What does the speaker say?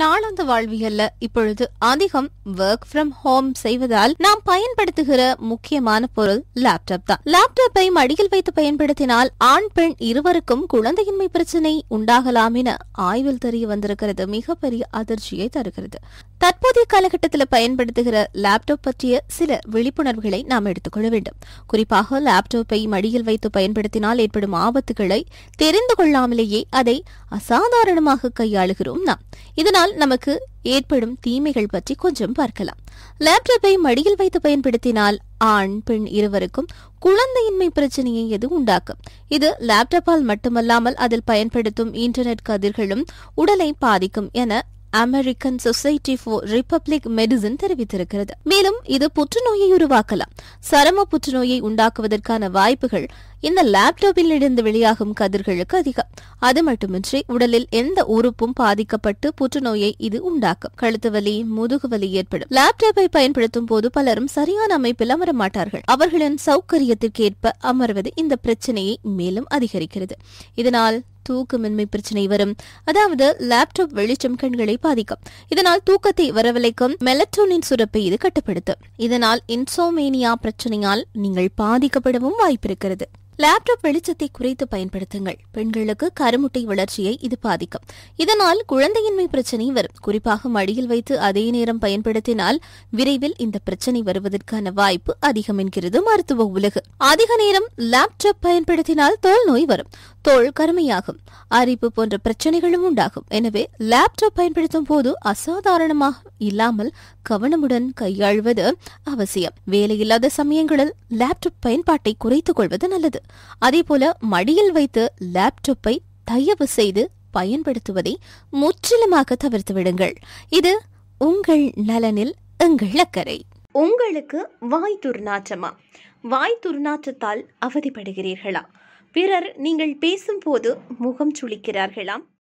நாளாந்த வாழ்வியல்ல இப்பொழுது அதிகம் ஒர்க் ஃப்ரம் ஹோம் செய்வதால் நாம் பயன்படுத்துகிற முக்கியமான பொருள் லேப்டாப் தான் லேப்டாப்பை மடியில் வைத்து பயன்படுத்தினால் ஆண் பெண் இருவருக்கும் குழந்தையின்மை பிரச்சனை உண்டாகலாம் என ஆய்வில் தெரிய வந்திருக்கிறது மிகப்பெரிய அதிர்ச்சியை தருகிறது தற்போதைய காலகட்டத்தில் பயன்படுத்துகிற லேப்டாப் பற்றிய சில விழிப்புணர்வுகளை நாம் எடுத்துக்கொள்ள வேண்டும் குறிப்பாக லேப்டாப்பை மடியில் வைத்து பயன்படுத்தினால் ஏற்படும் ஆபத்துகளை தெரிந்து கொள்ளாமலேயே அதை அசாதாரணமாக கையாளுகிறோம் நாம் இதனால் இதனால் நமக்கு ஏற்படும் தீமைகள் பற்றி கொஞ்சம் பார்க்கலாம் லேப்டாப்பை மடியில் வைத்து பயன்படுத்தினால் ஆண் பெண் இருவருக்கும் குழந்தையின்மை பிரச்சனையை எது உண்டாக்கும் இது லேப்டாப்பால் மட்டுமல்லாமல் அதில் பயன்படுத்தும் இன்டர்நெட் கதிர்களும் உடலை பாதிக்கும் என American society for republic medicine தெரிவித்திருக்கிறது மேலும் இது புற்றுநோயை உருவாக்கலாம் சரம புற்றுநோயை உண்டாக்குவதற்கான வாய்ப்புகள் இந்த லேப்டாப்பில் இருந்து வெளியாகும் கதிர்களுக்கு அதிகம் அது மட்டுமின்றி உடலில் எந்த உறுப்பும் பாதிக்கப்பட்டு புற்றுநோயை இது உண்டாக்கும் கழுத்து வலி முதுகு வலி ஏற்படும் லேப்டாப்பை பயன்படுத்தும் போது பலரும் சரியான அமைப்பில் அமர மாட்டார்கள் அவர்களின் சௌகரியத்திற்கேற்ப அமர்வது இந்த பிரச்சனையை மேலும் அதிகரிக்கிறது இதனால் தூக்கமின்மை பிரச்சனை வரும் அதாவது லேப்டாப் வெளிச்சம் கண்களை பாதிக்கும் இதனால் தூக்கத்தை வரவழைக்கும் மெலட்டோனின் சுரப்பை இது கட்டுப்படுத்தும் இதனால் இன்சோமேனியா பிரச்சனையால் நீங்கள் பாதிக்கப்படவும் வாய்ப்பிருக்கிறது லேப்டாப் வெளிச்சத்தை குறைத்து பயன்படுத்துங்கள் பெண்களுக்கு கருமுட்டை வளர்ச்சியை இது பாதிக்கும் இதனால் குழந்தையின்மை பிரச்சினை வரும் குறிப்பாக மடியில் வைத்து அதே நேரம் பயன்படுத்தினால் விரைவில் இந்த பிரச்சினை வருவதற்கான வாய்ப்பு அதிகம் என்கிறது மருத்துவ உலகு அதிக நேரம் லேப்டாப் பயன்படுத்தினால் தோல் நோய் வரும் தோல் கருமையாகும் அரிப்பு போன்ற பிரச்சனைகளும் உண்டாகும் எனவே லேப்டாப் பயன்படுத்தும் போது அசாதாரணமாக இல்லாமல் கவனமுடன் கையாள்வது அவசியம் வேலையில்லாத சமயங்களில் லேப்டாப் பயன்பாட்டை குறைத்துக் கொள்வது நல்லது அதேபோல மடியில் வைத்து லேப்டாப்பை தயவு செய்து பயன்படுத்துவதை முற்றிலுமாக தவிர்த்து விடுங்கள் இது உங்கள் நலனில் எங்கள் அக்கறை உங்களுக்கு வாய் துர்நாற்றமா வாய் துர்நாற்றத்தால் அவதிப்படுகிறீர்களா பிறர் நீங்கள் பேசும்போது முகம் சுளிக்கிறார்களாம்